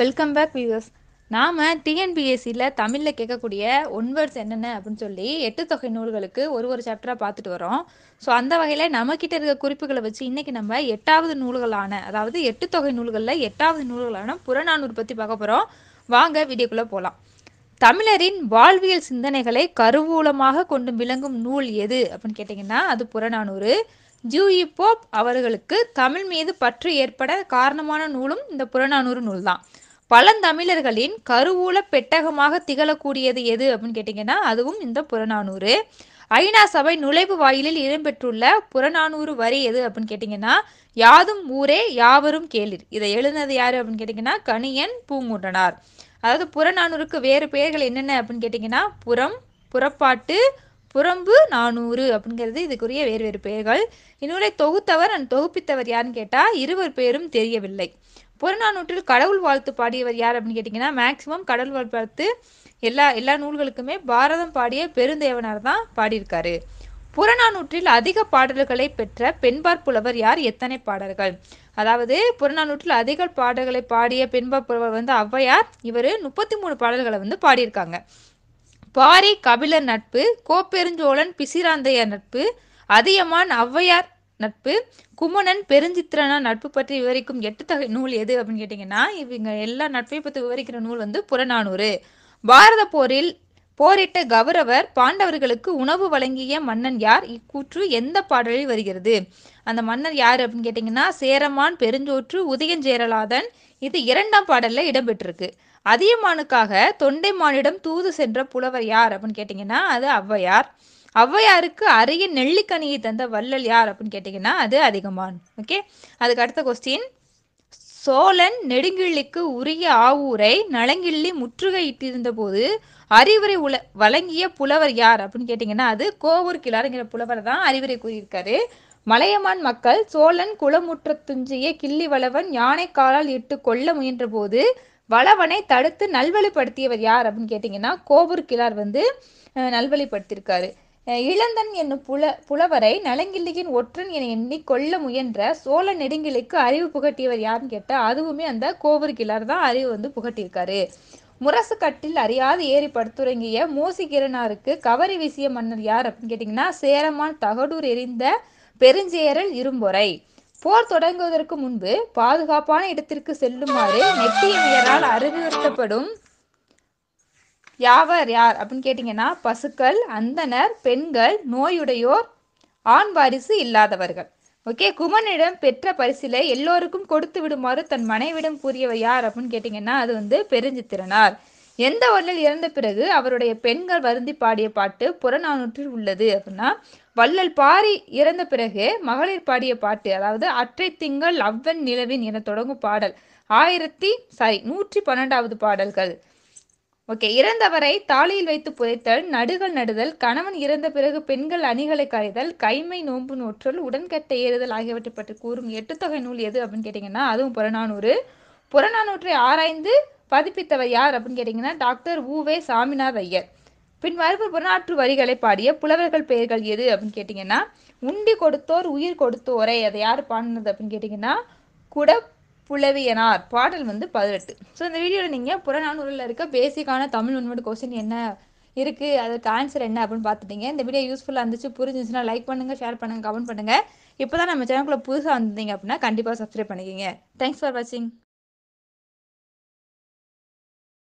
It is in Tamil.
வெல்கம் பேக் வியூவர்ஸ் நாம் டிஎன்பிஎஸ்சியில் தமிழில் கேட்கக்கூடிய ஒன் வேர்ட்ஸ் என்னென்ன அப்படின்னு சொல்லி எட்டு தொகை நூல்களுக்கு ஒரு ஒரு சாப்டராக பார்த்துட்டு வரோம் ஸோ அந்த வகையில் நம்மக்கிட்ட இருக்க குறிப்புகளை வச்சு இன்றைக்கி நம்ம எட்டாவது நூல்களான அதாவது எட்டு தொகை நூல்களில் எட்டாவது நூல்களான புறநானூர் பற்றி பார்க்க போகிறோம் வாங்க வீடியோக்குள்ளே போகலாம் தமிழரின் வாழ்வியல் சிந்தனைகளை கருவூலமாக கொண்டு விளங்கும் நூல் எது அப்படின்னு கேட்டிங்கன்னா அது புறநானூறு ஜூயி போப் அவர்களுக்கு தமிழ் மீது பற்று ஏற்பட காரணமான நூலும் இந்த புறநானூறு நூல் தான் பழந்தமிழர்களின் கருவூல பெட்டகமாக திகழக்கூடியது எது அப்படின்னு கேட்டிங்கன்னா அதுவும் இந்த புறநானூறு ஐநா சபை நுழைவு வாயிலில் இடம்பெற்றுள்ள புறநானூறு வரி எது அப்படின்னு கேட்டிங்கன்னா யாதும் ஊரே யாவரும் கேளிர் இதை எழுதினது யார் அப்படின்னு கேட்டிங்கன்னா கணியன் பூங்குன்றனார் அதாவது புறநானூறுக்கு வேறு பெயர்கள் என்னென்ன அப்படின்னு கேட்டிங்கன்னா புறம் புறப்பாட்டு புறம்பு நானூறு அப்படிங்கிறது இதுக்குரிய வேறு வேறு பெயர்கள் இந்நூலை தொகுத்தவர் அண்ட் தொகுப்பித்தவர் யாருன்னு கேட்டால் இருவர் பேரும் தெரியவில்லை புறநானூற்றில் கடவுள் வாழ்த்து பாடியவர் யார் அப்படின்னு கேட்டிங்கன்னா மேக்சிமம் கடவுள் வாழ்த்து எல்லா எல்லா நூல்களுக்குமே பாரதம் பாடிய பெருந்தேவனார் தான் பாடியிருக்காரு புறநானூற்றில் அதிக பாடல்களை பெற்ற பெண்பார் புலவர் யார் எத்தனை பாடல்கள் அதாவது புறநானூற்றில் அதிக பாடல்களை பாடிய பெண்பார் புலவர் வந்து ஔவையார் இவர் முப்பத்தி மூணு பாடல்களை வந்து பாடியிருக்காங்க பாரி கபிலர் நட்பு கோப்பெருஞ்சோழன் பிசிராந்தையர் நட்பு அதியமான் ஔவையார் நட்பு குமணன் பெருஞ்சித்திரனா நட்பு பற்றி விவரிக்கும் எட்டு தகை நூல் எது அப்படின்னு கேட்டிங்கன்னா இவங்க எல்லா நட்பையும் பற்றி விவரிக்கிற நூல் வந்து புறநானூறு பாரத போரில் போரிட்ட கௌரவர் பாண்டவர்களுக்கு உணவு வழங்கிய மன்னன் யார் இக்கூற்று எந்த பாடலில் வருகிறது அந்த மன்னர் யார் அப்படின்னு கேட்டிங்கன்னா சேரமான் பெருஞ்சோற்று உதயஞ்சேரலாதன் இது இரண்டாம் பாடலில் இடம்பெற்றிருக்கு அதியமானுக்காக தொண்டைமானிடம் தூது சென்ற புலவர் யார் அப்படின்னு கேட்டிங்கன்னா அது ஔவையார் ஔவையாருக்கு அரிய நெல்லிக்கனியை தந்த வள்ளல் யார் அப்படின்னு கேட்டிங்கன்னா அது அதிகமான் ஓகே அதுக்கு அடுத்த கொஸ்டின் சோழன் நெடுங்கிள்ளிக்கு உரிய ஆவூரை நலங்கிள்ளி இட்டிருந்த போது அறிவுரை உல வழங்கிய புலவர் யார் அப்படின்னு கேட்டிங்கன்னா அது கோவூர் கிளாருங்கிற புலவர் தான் அறிவுரை கூறியிருக்காரு மலையமான் மக்கள் சோழன் குளமுற்ற துஞ்சிய கிள்ளி வளவன் யானை காலால் இட்டு கொல்ல முயன்ற போது வளவனை தடுத்து நல்வழிப்படுத்தியவர் யார் அப்படின்னு கேட்டிங்கன்னா கோவூர் கிளார் வந்து நல்வழிப்படுத்தியிருக்காரு இளந்தன் என்னும் புல புலவரை நலங்கிள்ளியின் ஒற்றன் என எண்ணி கொல்ல முயன்ற சோழ நெடுங்கிளைக்கு அறிவு புகட்டியவர் யாருன்னு கேட்டால் அதுவுமே அந்த கோவர் கிளார் தான் அறிவு வந்து புகட்டியிருக்காரு முரசு கட்டில் அறியாது ஏறி படுத்துறங்கிய கிரணாருக்கு கவரி வீசிய மன்னர் யார் அப்படின்னு கேட்டிங்கன்னா சேரமான் தகடூர் எரிந்த பெருஞ்சேரல் இரும்பொறை போர் தொடங்குவதற்கு முன்பு பாதுகாப்பான இடத்திற்கு செல்லுமாறு நெட்டியமையரால் அறிவுறுத்தப்படும் யாவர் யார் அப்படின்னு கேட்டிங்கன்னா பசுக்கள் அந்தனர் பெண்கள் நோயுடையோர் ஆண் வாரிசு இல்லாதவர்கள் ஓகே குமனிடம் பெற்ற பரிசிலை எல்லோருக்கும் கொடுத்து விடுமாறு தன் மனைவிடம் கூறியவர் யார் அப்படின்னு கேட்டிங்கன்னா அது வந்து பெருஞ்சித்திரனார் எந்த வள்ளல் இறந்த பிறகு அவருடைய பெண்கள் வருந்தி பாடிய பாட்டு புறநானூற்றில் உள்ளது அப்படின்னா வள்ளல் பாரி இறந்த பிறகு மகளிர் பாடிய பாட்டு அதாவது அற்றை திங்கள் அவ்வன் நிலவின் என தொடங்கும் பாடல் ஆயிரத்தி சாரி நூற்றி பன்னெண்டாவது பாடல்கள் ஓகே இறந்தவரை தாலியில் வைத்து புதைத்தல் நடுகள் நடுதல் கணவன் இறந்த பிறகு பெண்கள் அணிகளை கரைதல் கைமை நோன்பு நோற்றல் உடன்கட்டை ஏறுதல் ஆகியவற்றை பற்றி கூறும் எட்டுத்தொகை நூல் எது அப்படின்னு கேட்டிங்கன்னா அதுவும் புறநானூறு புறநானூற்றை ஆராய்ந்து பதிப்பித்தவர் யார் அப்படின்னு கேட்டிங்கன்னா டாக்டர் ஊவே சாமினார் ஐயர் பின் மறுப்பு புறநாற்று வரிகளை பாடிய புலவர்கள் பெயர்கள் எது அப்படின்னு கேட்டிங்கன்னா உண்டி கொடுத்தோர் உயிர் கொடுத்தோரை அதை யார் பாடினது அப்படின்னு கேட்டிங்கன்னா குட புலவியனார் பாடல் வந்து பதினெட்டு ஸோ இந்த வீடியோவில் நீங்கள் புறநானூறில் இருக்க பேசிக்கான தமிழ் உண்மை கொஸ்டின் என்ன இருக்குது அதுக்கு ஆன்சர் என்ன அப்படின்னு பார்த்துட்டீங்க இந்த வீடியோ யூஸ்ஃபுல்லாக இருந்துச்சு புரிஞ்சிச்சுன்னா லைக் பண்ணுங்கள் ஷேர் பண்ணுங்கள் கமெண்ட் பண்ணுங்கள் இப்போ தான் நம்ம சேனலுக்குள்ளே புதுசாக வந்தீங்க அப்படின்னா கண்டிப்பாக சப்ஸ்கிரைப் பண்ணிக்கிங்க தேங்க்ஸ் ஃபார் வாட்சிங்